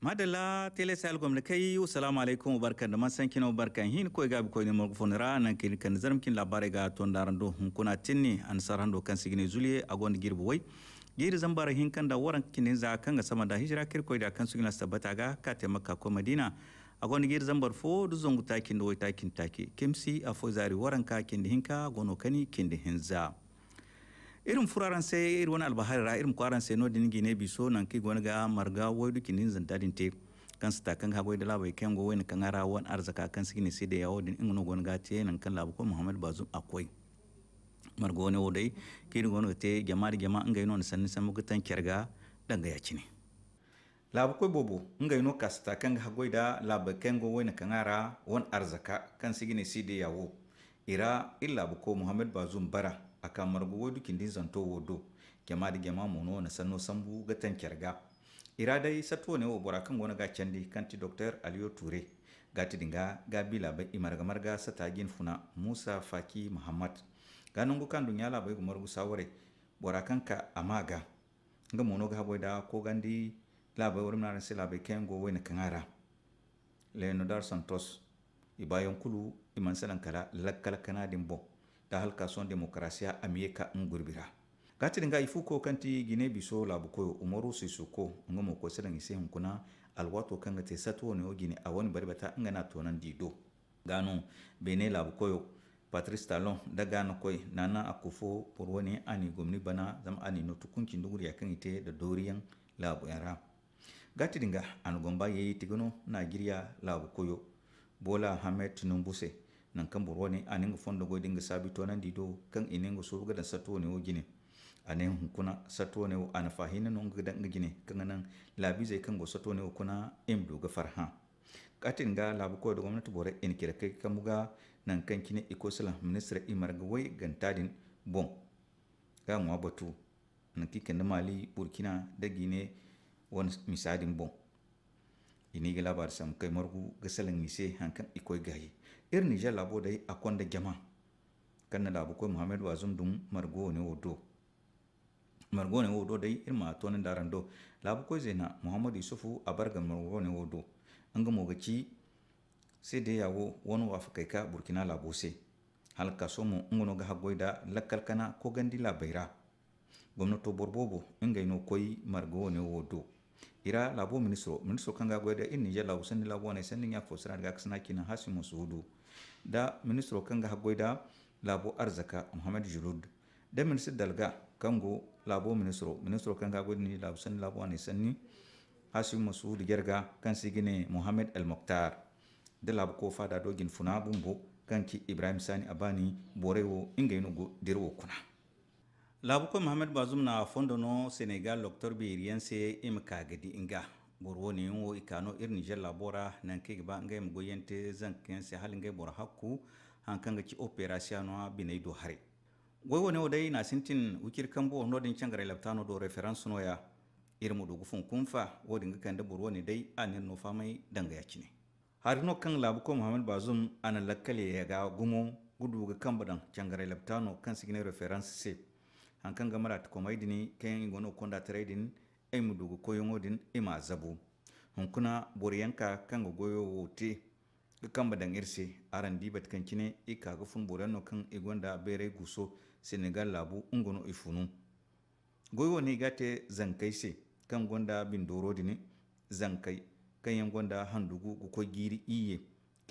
madala tele sal da kai assalamu alaikum barkan da masan kina barkan hin ko ga ko ne microphone ra nan kin kan zarm kin labare ga ton daran do hun kuna tinni an sar hando kan sigine zuli a gonda girbu wai giri zambar hin kan da waran kin za kan ga sama da hijira kirko da kan sugina sabata ga ka taimaka ko madina gwani gir zambar fo du zongu takin do takin take kimsi fo zari waranka kindi hinka gono kani kindi hinza irin furaran sai irin wani albahari ra irin kwaran sai nodin gine bi so nan ki gwani ga marga waydu kinin zanta din te kan sta kan hagoi da labai kan go wani kan ara wani arzaka kan sigini sai da yawo din ingno gwani ga te nan kan labu ko muhammad bazum akwai margo ne wodai kiri gona te jama'a jama'a ngai non sanni san mugutan kerga danga ne. labu koy bobo ngay no kasta kanga hagoyda laba kengo na kangara won arzaka kan sigine sidi yawo ira illa bu ko muhammad bazum bara aka margo wodu kindin zanto wodo gemadi gema mono na sanno sambu gatan ira dai sato ne wo bora kan gona ga candi kanti dr aliyo ture gati dinga ga bila ba imarga marga sata gin funa musa faki muhammad nungu kan dunya labai gumar gusawore bora kanka amaga nga mono ga da ko gandi labe wurimnare si labe na wene kangara leno dar santos ibayon kulu man salan kala lakkal kana din bo da halka son demokrasiya amiyeka ngurbira katiri ifu ko kanti gine biso labu ko umaru su su ko ko salan ise hunkuna alwato kan te sato ne o a wani awani baribata ngana tonan dido gano bene labu ko patrice talon da gano koy nana akufo porwani ani gomni bana zam ani no tukunci dugur yakan ite da doriyan labu yara gatiringa anugomba yeyi tigono na nigeria la koyo bola hamed tinumbuse nan kan burwani aninga fondo go dinga sabi to nan dido kan ininga so gadan sato ne o gine anen hunkuna sato ne o ana fahina non gadan gine kan nan labi zai kan go sato ne o kuna imdu ga farha katin ga labu ko da gwamnati bore in kira kai kan muga nan kan kine ikosala ministra imar ga wai gantadin bon ga mu batu nan kikan da mali burkina da gine wani misalin bon ini ga labar sam kai margu ga salin mise hankan ikoi gayi irin ni jalla bo dai akon da jama kan da bu ko muhammad wazum dum margo ne wodo margo ne wodo dai irin ma to nan daran do labu ko zena muhammad yusufu abarga margo ne wodo an ga mo gaci sai dai yawo wani wa fakai ka burkina labo se halka so mu ngono ga goida lakkal lakalkana ko gandi labaira gwamnato borbobo ingaino koi margo ne wodo ira labo ministro ministro kanga gwede in nije la usani la wona sani ya fosra ga kasna kina hasimu sudu da ministro kanga gweda labo arzaka muhammad julud da ministro dalga kango labo ministro ministro kanga gwede ni la usani la wona sani hasimu sudu gerga kan sigine muhammad el moktar da labo ko fada dogin funa bumbu kanki ibrahim sani abani borewo inga yinugo dirwo kuna labuko mohamed bazum na fondo no senegal locteur be iriyense ima gadi inga bor woni wo ikano ir niger labora nanke ba nga ima goyente zankense hali nga bor hakku hankanga ci opération no binay do hare goy woni o dai na sintin wikir kambo din cangara labtano do no ya irmu do gufun kunfa wodi nga kande bor woni dai anen no famai danga yakine har no kan labuko mohamed bazum ana lakkale ya ga gumo gudu ga kambadan changare labtano kan signe référence c'est hankan gamara ta komai dini kayan igono konda tare dini ai mu dugu koyon odin ima zabu hunkuna boriyanka kan ga goyo wote kan badan irse aran dibat kan kine i ga fun boranno kan igonda bere guso senegal labu ungono ifunu goyo ne gate zankai se kan gonda bin doro dini zankai kan yan gonda handugu ko giri iye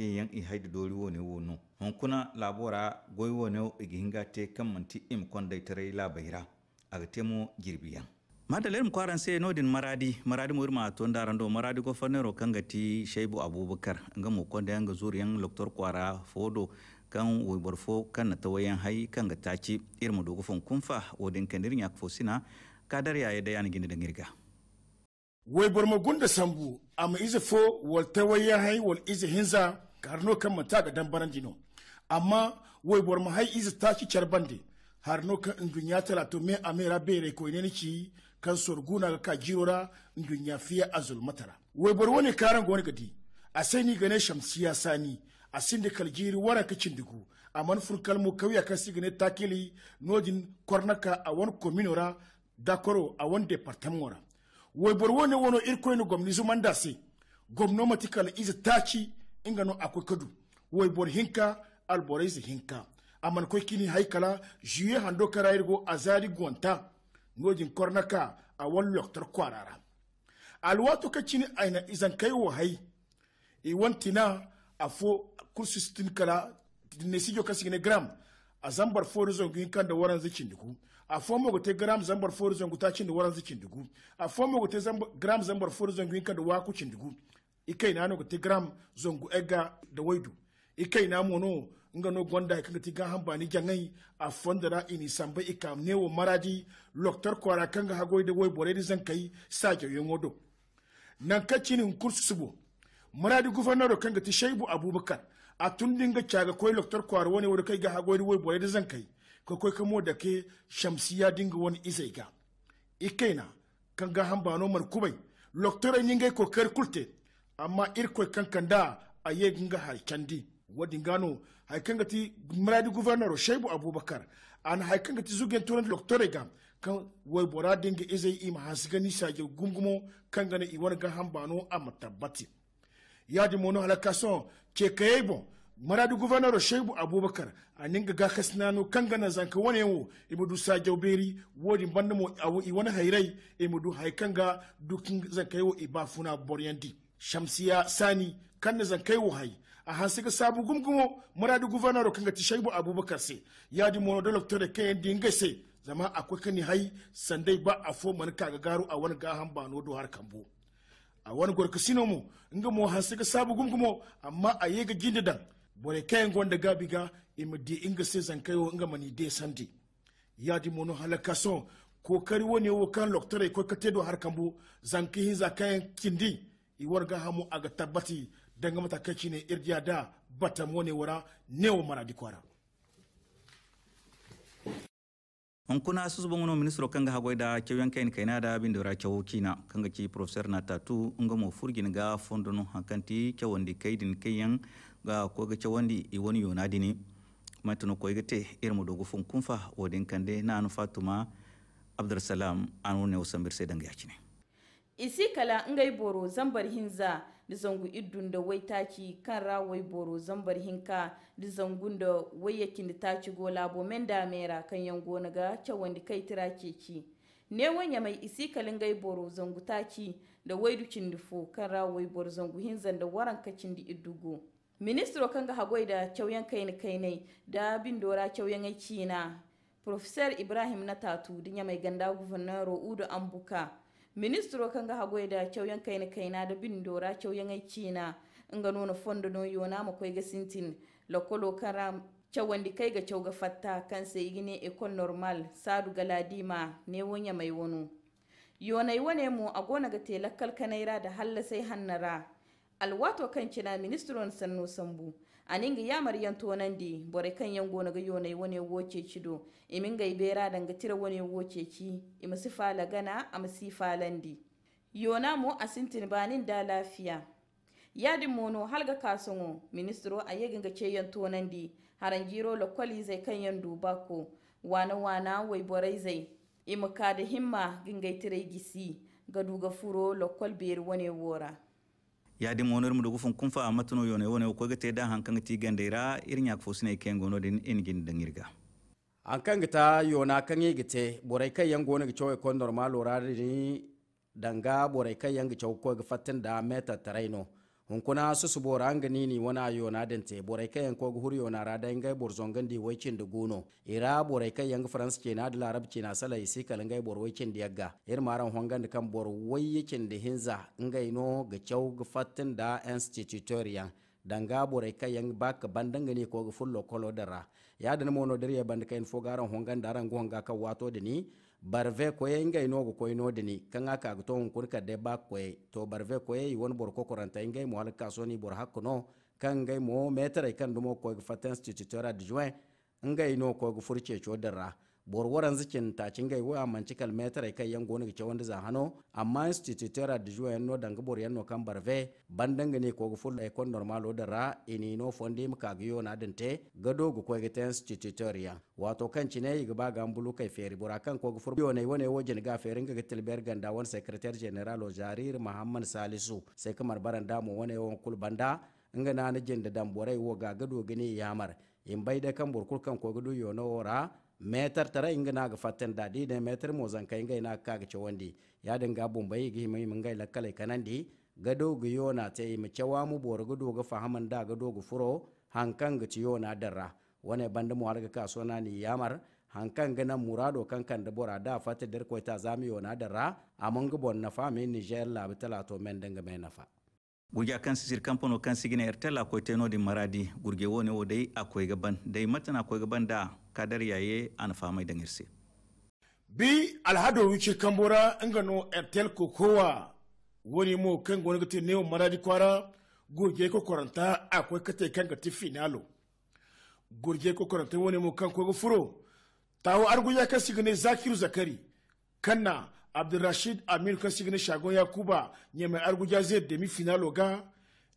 ke yan i da dori wani wono hon kuna labora goyi wani igi ginga te manti im konde tare la bayra aga temo jirbiyan madalar mu kwaran sai nodin maradi maradi mu irma to ndaran do maradi ko fanero kangati shaibu abubakar nga mu konde yanga yan doktor kwara fodo kan wibar fo kan na tawayan hay kanga taci irma dogo fon kunfa wodin kandirin yak sina kadar yaye da yana gindi da ngirga wibor da gunda sambu amma izi fo wal tawayan hai wal izi hinza karno kan mata ga dan baran amma wai bor mahai ta ci charbande har no kan dunya tala to me amera bere ko ne ci kan sorguna ga ka jirora dunya fiya azul matara wai bor wani karan go gadi a sai ni gane shamsiya sani a sindi kaljiri wara ka cindigu a manfur kalmo kauya kan sigine takili nodin kornaka a wani kominora dakoro a wani wara wai bor wani wono irko ni mandasi zumanda se ta ci inga no akwai kadu woi bor hinka al hinka amma ko kini haikala juye hando go azari Gonta ngojin kornaka a wani loktar kwarara alwatu ka cini aina izan kai wo hai i wantina afo kursistin kala ne sijo kasi ne gram a zambar forizon zongu kan da waran zikin dugu a fomo mogo te gram zambar forizon zongu ta cin da waran zikin dugu a fomo mogo te gram zambar forizon zongu kan da waku cin dugu ikai na ti gram zongu ega da waidu na mono nga no gonda kanga ti hamba ni jangai a fondara ini samba ikam newo maradi loktar kwara kanga hagoi da wai bore zan kai sake yongodo nan kacinin kursu subo maradi gufanaro kanga ti shaibu abubakar a tun dinga caga koi loktar kwara wani wani kai ga hagoi da wai bore zan kai ko koi kamo da ke shamsiya dinga wani isai ga ikaina kanga hamba no kubai loktar nyingai kokar kulte amma irko da a ye ginga haikandi wadi ngano haikanga ti maradi gouverneur shaibu abubakar an haikanga ti zugen turan loktore kan wai bora dinga izai ima hasigani gungumo kan gani iwar ga hambano a matabbati tabbati ji mono halakason ke kayebo maradi gouverneur shaibu abubakar a ninga ga kasnano gana zanka wani wo imudu sa jauberi wodi bandamo a wani hairai imudu haikanga dukin zanka yo ibafuna boryandi shamsiya sani kan kanna kai wahayi a ga sabu muradi maradi gouverneur kanga ti shaibu abubakar mono yadi monodolok da kayan dinga se zama akwai kani hai sandai ba a fo mani ka gagaru a wani gahan ba no do har kambo a wani gorka sinomo inga hansu ga sabu gungumo amma a ga gindi dan bore kayan gonda gabiga imdi inga se zankai wo inga mani de sandi ya di mono ko kokari wani wakan kan loktore ko katedo har kambo za kayan kindi iwar ga hamu ga tabbati don ga kaci ne irjiya da bata mone wara newa mara dikwara an kuna su zubin wani ministro kan ga hagwai da kyauyan kai kaina da abin da kyawo kina kan ga ki professor na tatu in ga mafurgin ga fondon hankanti kyawon da kai din kayan ga ko ga kyawon da iwani yonadi ne matinu ko ga te irin fun kunfa wadin kande na anu fatuma abdulsalam an wani wasan birsai danga yaki ne isi kala ngai boro zambar hinza da zangu idun da wai taki kan rawai boro zambar hinka da zangun da wai yakin da ci gola bomen da mera kan yango na ga cewan da kai tira keki ne wanya mai isi kalin gai boro zangu taki da wai dukin dufo kan rawai boro zangu hinzan da waran kacin da idugo ministro kan ga hagwai da cauyan kai ni kai ne da bin dora cauyan aiki na professor ibrahim na tatu dinya mai ganda guvernor udu ambuka ministro kan ga hagoi da na kai na da bin dora kyauyan aiki na in ga nuna fondo no yona mu kai ga sintin lokolo kara kyawandi kai ga kyau ga fatta kan sai gine ecole normal sadu galadima ne wonya mai wono yi wane mu a gona ga telakkal kanaira da halla sai hannara alwato kan kina ministron sannu sambu aninga yamar tonan di bore kan yan gona ga yonai wone woce imin iminga ibera ga tira wone woce ci imasi fala gana amasi di yona mo asintin banin da lafiya yadin mono halga kasongo ministro ayegin ga ce yanto nandi haranjiro lokoli zai kan yan duba ko wana wana wai bore zai ka da himma gingai tire gisi ga duga furo lokol beri wani wora di monor mu kunfa kun fa amatuno yone wone ko gate dan hankan ti gandera irin yak fosine kengono din ingin dangirga an kan gita yona kan yi gite borai kai yango ne gicewa ko normal orari danga borai kai yango gicho ko ga fatin da meta taraino hunkuna su su bora an gani ni wana yona den te borai kayan ko guhur na rada dan gai bor zongan di wakin da gono ira borai yan france ke na da larabci na sala isi kalan gai bor waikin da yagga ir er maran hongan da kan bor da hinza ga no ga kyau ga fatin da institutorian danga borai kayan baka bandan gani ko ga fullo kolo dara ya da mono dare ya kai kayan fogaran hongan daran gonga ka wato da ni barve koye no nogo no dini kan ka to kurka de ba koye to barve koye won bor ko koranta ingay mo halka soni bor hakno kangay mo metere kan dumo koy fatin instituteur adjoint ingay no koy furce chodara borwaran zikin tacin gai wa manci kalmetar e kai yan goni ke wanda za hano amma institutera de juwa yanno danga bor yanno kan barve bandanga ne ko guful da e kon normal odara ini no fonde mka giyo na dinte gado gu ko gita institutoria wato kan cine yi gaba ga ambulu kai feri bora kan ko gufur biyo ne wane wojin ga ferin ga bergan ganda wani secretary general jarir muhammad salisu sai kamar baranda mu wane won kul banda nga na jin da damborai wo ga gado gane yamar in bai da kan burkukan kan ko gado yono metar tara inga na ga fatan dadi da metar mo kai inga ina ka ga cewandi ya dinga bombai gi mai mun ga lakkale kanandi gado ga yona ta yi mace mu bor gado ga fahaman da gado gu furo hankan ga ciyo na darra wane bandu mu harga kaso ni yamar hankan ga nan murado kankan da bora da fata dar koita zamiyo na darra amon ga bon na fa mai niger labi talato men dinga mai nafa guja kan sisir kamfano kan sigina ertel akwai teno din maradi gurge wone wo dai akwai gaban dai matana akwai gaban da kadar yaye an famai da ngirse bi alhado wuce kambora ingano ertel kokowa wani mo kan gona gati ne maradi kwara gurge ko koranta akwai kate kan gati finalo gurge ko koranta wani mo kan kogo furo tawo arguya kan sigina zakiru zakari kanna abdulrashid amir kan sigini shagon yakuba mai arguja zai demi final oga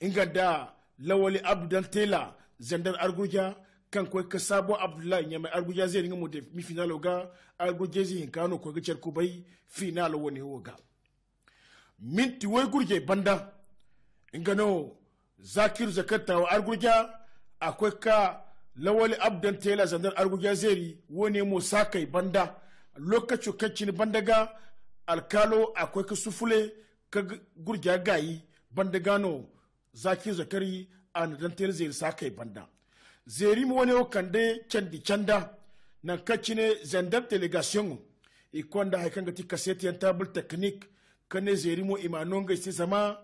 inganda lawali abdul tela zandar arguja kan kwai ka sabo abdullahi mai arguja zai ringa mu demi final oga arguja zai hinkano kwa gicar kubai final wani oga minti wai gurge banda ingano zakiru zakarta wa arguja akwai ka lawali abdul tela zandar arguja zai wani mu sakai banda lokacin kancin bandaga alkalo akwai ka sufule ka gurgiya gayi banda gano zaki zakari a nadantar zai sa kai banda zeri mu wani kan da candi canda nan ne zandar delegation ikon da haikan gati kasetiyan tabul technique ne zeri mu imanon ga sai zama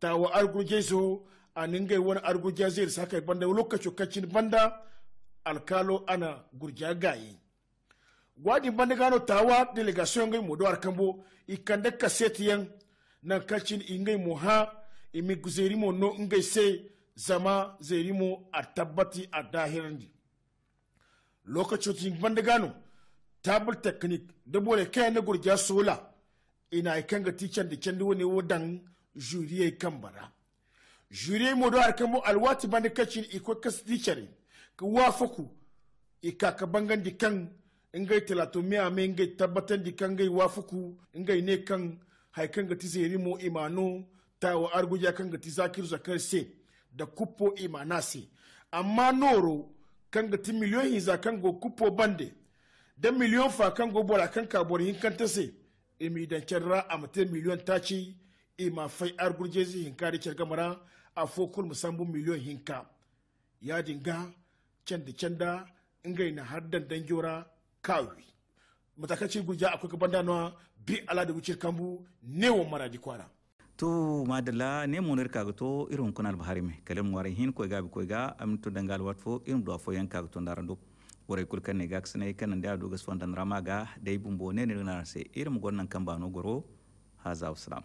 tawa arguge zo a ningai wani arguja zai sa kai banda lokacin kacin banda alkalo ana gurgiya gayi wadi gano tawa delegasyon ngai i arkambo ikande kaseti yang na kacin ingai mo ha imi guzerimo no ngai se zama zerimo a tabbati a dahirandi lokacin gano tabul technique da bole kai na gurgiya sola ina kan ga ticen da wani wadan juriyai kan bara juriyai modo arkambo alwati bandekacin iko kas ticere ka wafaku ikaka bangan di kan ingai talato miya mai ingai tabbatar di kan gai wafuku ingai ne kan haikan ga tizeri mo imano ta wa arguja kan ga zakar se da kupo imana se amma noro kan ga ti miliyon hiza kan go kupo bande da miliyon fa kan go bora kan kabor hin kan se imi dan kerra a mutum miliyon ta imafai ima fai arguje zai hinka da kergamara a fokul musamman miliyon hinka ya dinga can da can da in na har dandan jora kawi matakaci guja akwai da nawa bi ala da wuce kambu ne wa di kwana to madala ne munir kagato irin kuna bahari mai kalin warin hin ko gabi ko ga amto dangal watfo irin do fo yan kagato rando warai kulkan ne ga ne kanan da do gaswan dan ga dai bumbo ne ne na se irin gonnan kan bano goro hazau salam